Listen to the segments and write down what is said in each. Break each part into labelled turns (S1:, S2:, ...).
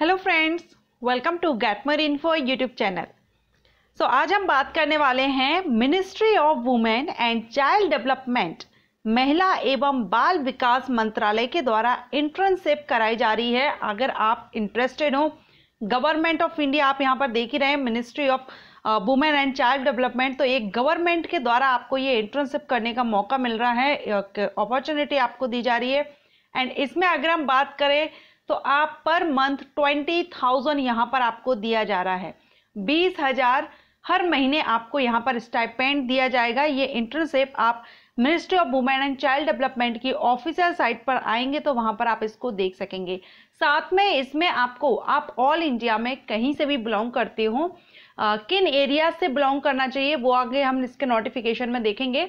S1: Hello friends welcome to गैटमर info YouTube channel so आज हम बात करने वाले हैं ministry of women and child development महिला एवं बाल विकास मंत्रालय के द्वारा इंटर्नशिप कराई जा रही है अगर आप इंटरेस्टेड हो गवर्नमेंट ऑफ इंडिया आप यहाँ पर देख ही रहे हैं ministry of women and child development तो एक गवर्नमेंट के द्वारा आपको ये इंटर्नशिप करने का मौका मिल रहा है अपॉर्चुनिटी आपको दी जा रही है एंड इसमें अगर हम बात करें तो आप पर मंथ ट्वेंटी थाउजेंड यहाँ पर आपको दिया जा रहा है बीस हजार हर महीने आपको यहाँ पर स्टाइपेंड दिया जाएगा ये इंटर्नशिप आप ministry of women and child development की ऑफिशियल साइट पर आएंगे तो वहाँ पर आप इसको देख सकेंगे साथ में इसमें आपको आप ऑल इंडिया में कहीं से भी बिलोंग करते हो किन एरिया से बिलोंग करना चाहिए वो आगे हम इसके नोटिफिकेशन में देखेंगे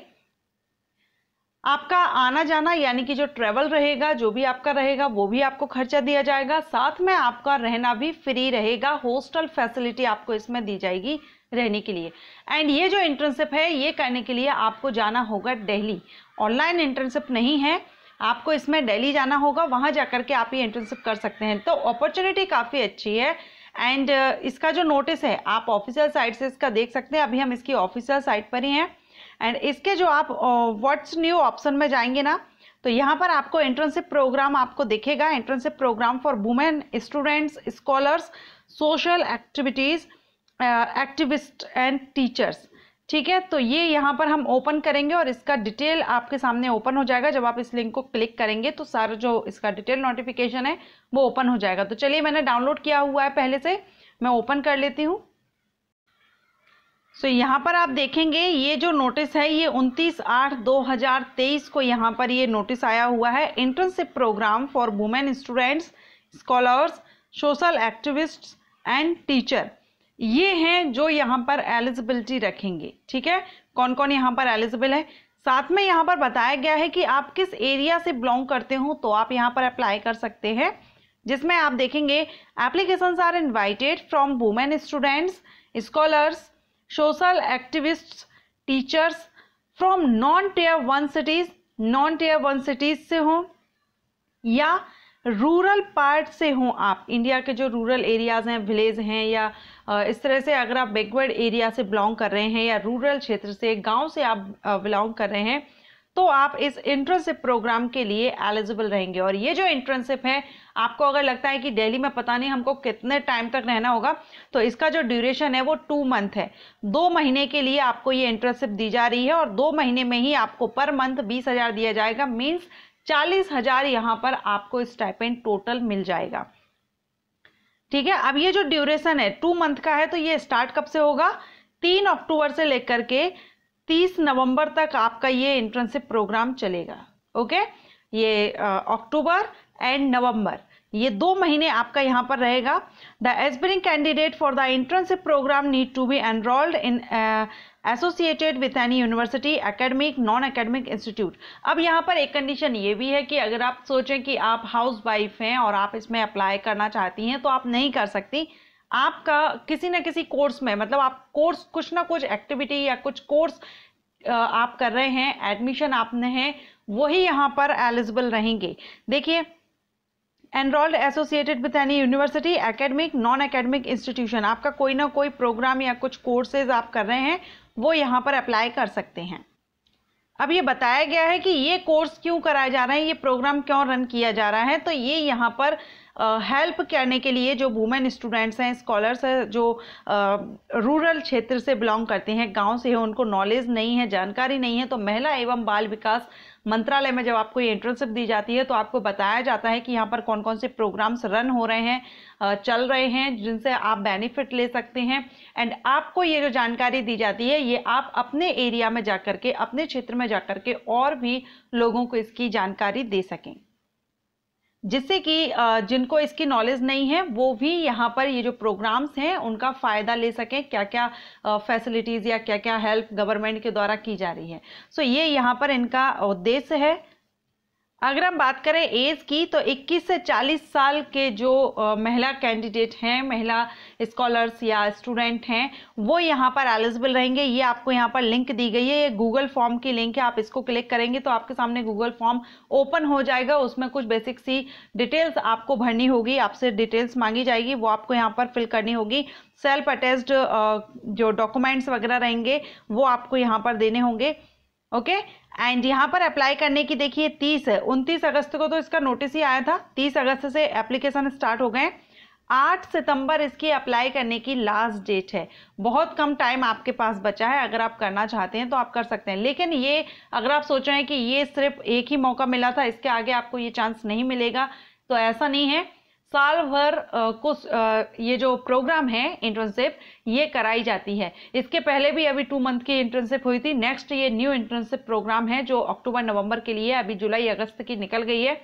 S1: आपका आना जाना यानी कि जो ट्रेवल रहेगा जो भी आपका रहेगा वो भी आपको खर्चा दिया जाएगा साथ में आपका रहना भी फ्री रहेगा हॉस्टल फैसिलिटी आपको इसमें दी जाएगी रहने के लिए एंड ये जो इंटर्नशिप है ये करने के लिए आपको जाना होगा दिल्ली ऑनलाइन इंटर्नशिप नहीं है आपको इसमें दिल्ली जाना होगा वहाँ जा के आप ये इंटर्नशिप कर सकते हैं तो अपॉर्चुनिटी काफ़ी अच्छी है एंड uh, इसका जो नोटिस है आप ऑफिशियल साइट से इसका देख सकते हैं अभी हम इसकी ऑफिशियल साइट पर ही हैं एंड इसके जो आप व्हाट्स न्यू ऑप्शन में जाएंगे ना तो यहाँ पर आपको एंट्रेंसिप प्रोग्राम आपको देखेगा internship program for women students scholars social activities activist and teachers ठीक है तो ये यहाँ पर हम ओपन करेंगे और इसका डिटेल आपके सामने ओपन हो जाएगा जब आप इस लिंक को क्लिक करेंगे तो सारा जो इसका डिटेल नोटिफिकेशन है वो ओपन हो जाएगा तो चलिए मैंने डाउनलोड किया हुआ है पहले से मैं ओपन कर लेती हूँ सो so, यहाँ पर आप देखेंगे ये जो नोटिस है ये 29 आठ 2023 को यहाँ पर ये नोटिस आया हुआ है internship program for women students scholars social activists and teacher ये हैं जो यहाँ पर एलिजिबिलिटी रखेंगे ठीक है कौन कौन यहाँ पर एलिजिबल है साथ में यहाँ पर बताया गया है कि आप किस एरिया से बिलोंग करते हो तो आप यहाँ पर अप्लाई कर सकते हैं जिसमें आप देखेंगे application are invited from women students scholars social activist teachers from non tier one cities non tier one cities से हों या रूरल पार्ट से हों आप इंडिया के जो रूरल एरियाज़ हैं विलेज हैं या इस तरह से अगर आप बैकवर्ड एरिया से बिलोंग कर रहे हैं या रूरल क्षेत्र से गांव से आप बिलोंग कर रहे हैं तो आप इस इंटर्नशिप प्रोग्राम के लिए एलिजिबल रहेंगे और ये जो इंटर्नशिप है आपको अगर लगता है कि दिल्ली में पता नहीं हमको कितने टाइम तक रहना होगा तो इसका जो ड्यूरेशन है वो टू मंथ है दो महीने के लिए आपको ये इंटर्नशिप दी जा रही है और दो महीने में ही आपको पर मंथ बीस हज़ार दिया जाएगा मीन्स चालीस हजार यहाँ पर आपको स्टाइपेंड टोटल मिल जाएगा ठीक है अब ये जो ड्यूरेशन है टू मंथ का है तो ये स्टार्ट कब से होगा तीन अक्टूबर से लेकर के तीस नवंबर तक आपका ये इंटर्नशिप प्रोग्राम चलेगा ओके ये अक्टूबर एंड नवंबर ये दो महीने आपका यहाँ पर रहेगा the aspiring candidate for the internship program need to be enrolled in associated with any university academic non academic institute अब यहाँ पर एक कंडीशन ये भी है कि अगर आप सोचें कि आप हाउस वाइफ हैं और आप इसमें अप्लाई करना चाहती हैं तो आप नहीं कर सकती आपका किसी ना किसी कोर्स में मतलब आप कोर्स कुछ ना कुछ एक्टिविटी या कुछ कोर्स आप कर रहे हैं एडमिशन आपने हैं वही यहाँ पर एलिजिबल रहेंगे देखिए enrolled associated with any university academic non academic institution आपका कोई ना कोई प्रोग्राम या कुछ कोर्सेज आप कर रहे हैं वो यहाँ पर अप्लाई कर सकते हैं अब ये बताया गया है कि ये कोर्स क्यों कराया जा रहा है ये प्रोग्राम क्यों रन किया जा रहा है तो ये यहाँ पर हेल्प करने के लिए जो वुमेन स्टूडेंट्स हैं स्कॉलर्स हैं जो रूरल क्षेत्र से बिलोंग करते हैं गांव से हैं उनको नॉलेज नहीं है जानकारी नहीं है तो महिला एवं बाल विकास मंत्रालय में जब आपको ये इंटर्नशिप दी जाती है तो आपको बताया जाता है कि यहाँ पर कौन कौन से प्रोग्राम्स रन हो रहे हैं चल रहे हैं जिनसे आप बेनिफिट ले सकते हैं एंड आपको ये जो जानकारी दी जाती है ये आप अपने एरिया में जा के अपने क्षेत्र में जा के और भी लोगों को इसकी जानकारी दे सकें जिससे कि जिनको इसकी नॉलेज नहीं है वो भी यहाँ पर ये जो प्रोग्राम्स हैं उनका फ़ायदा ले सकें क्या क्या फैसिलिटीज़ या क्या क्या हेल्प गवर्नमेंट के द्वारा की जा रही है सो so ये यहाँ पर इनका उद्देश्य है अगर हम बात करें एज की तो 21 से 40 साल के जो महिला कैंडिडेट हैं महिला स्कॉलर्स या स्टूडेंट हैं वो यहाँ पर एलिजिबल रहेंगे ये आपको यहाँ पर लिंक दी गई है ये गूगल फॉर्म की लिंक है आप इसको क्लिक करेंगे तो आपके सामने गूगल फॉर्म ओपन हो जाएगा उसमें कुछ बेसिक सी डिटेल्स आपको भरनी होगी आपसे डिटेल्स मांगी जाएगी वो आपको यहाँ पर फिल करनी होगी सेल्फ अटेस्ड जो डॉक्यूमेंट्स वगैरह रहेंगे वो आपको यहाँ पर देने होंगे ओके एंड यहाँ पर अप्लाई करने की देखिए तीस है उनतीस अगस्त को तो इसका नोटिस ही आया था तीस अगस्त से एप्लीकेशन स्टार्ट हो गए आठ सितंबर इसकी अप्लाई करने की लास्ट डेट है बहुत कम टाइम आपके पास बचा है अगर आप करना चाहते हैं तो आप कर सकते हैं लेकिन ये अगर आप सोच रहे हैं कि ये सिर्फ एक ही मौका मिला था इसके आगे आपको ये चांस नहीं मिलेगा तो ऐसा नहीं है साल भर कुछ ये जो प्रोग्राम है इंटर्नशिप ये कराई जाती है इसके पहले भी अभी टू मंथ की इंटर्नशिप हुई थी नेक्स्ट ये न्यू इंटर्नशिप प्रोग्राम है जो अक्टूबर नवंबर के लिए अभी जुलाई अगस्त की निकल गई है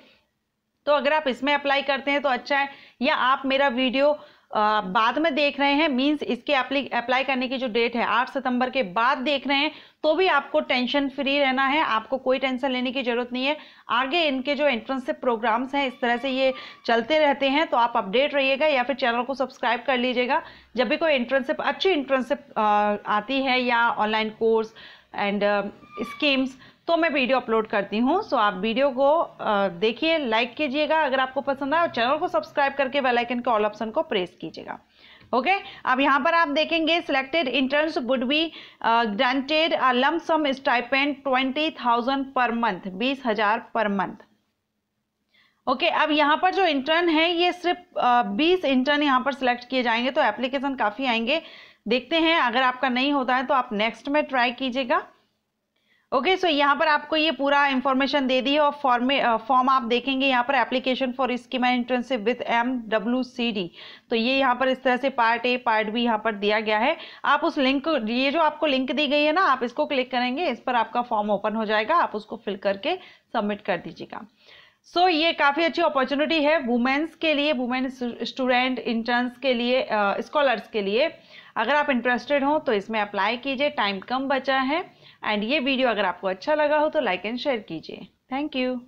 S1: तो अगर आप इसमें अप्लाई करते हैं तो अच्छा है या आप मेरा वीडियो बाद में देख रहे हैं मींस इसके अप्लाई करने की जो डेट है आठ सितंबर के बाद देख रहे हैं तो भी आपको टेंशन फ्री रहना है आपको कोई टेंशन लेने की ज़रूरत नहीं है आगे इनके जो एंट्रेंस प्रोग्राम्स हैं इस तरह से ये चलते रहते हैं तो आप अपडेट रहिएगा या फिर चैनल को सब्सक्राइब कर लीजिएगा जब भी कोई इंटर्नशिप अच्छी इंटर्नशिप आती है या ऑनलाइन कोर्स एंड स्कीम्स तो मैं वीडियो अपलोड करती हूँ सो आप वीडियो को देखिए लाइक कीजिएगा अगर आपको पसंद आए और चैनल को सब्सक्राइब करके वेलाइकन के ऑल ऑप्शन को प्रेस कीजिएगा ओके okay? अब यहाँ पर आप देखेंगे selected interns would be granted a lump sum stipend twenty thousand per month बीस हजार पर मंथ ओके okay, अब यहाँ पर जो इंटर्न है ये सिर्फ बीस इंटर्न यहाँ पर सिलेक्ट किए जाएंगे तो एप्लीकेशन काफ़ी आएंगे देखते हैं अगर आपका नहीं होता है तो आप नेक्स्ट में ट्राई कीजिएगा ओके सो यहाँ पर आपको ये पूरा इन्फॉर्मेशन दे दी है और फॉर्मे फॉर्म आप देखेंगे यहाँ पर application for scheme and internship with M W C D तो ये यहाँ पर इस तरह से पार्ट ए पार्ट बी यहाँ पर दिया गया है आप उस लिंक ये जो आपको लिंक दी गई है ना आप इसको क्लिक करेंगे इस पर आपका फॉर्म ओपन हो जाएगा आप उसको फिल करके सबमिट कर दीजिएगा सो so, ये काफ़ी अच्छी अपॉर्चुनिटी है वुमेंस के लिए वुमेन स्टूडेंट इंटर्न्स के लिए स्कॉलर्स के लिए अगर आप इंटरेस्टेड हो तो इसमें अप्लाई कीजिए टाइम कम बचा है एंड ये वीडियो अगर आपको अच्छा लगा हो तो लाइक एंड शेयर कीजिए थैंक यू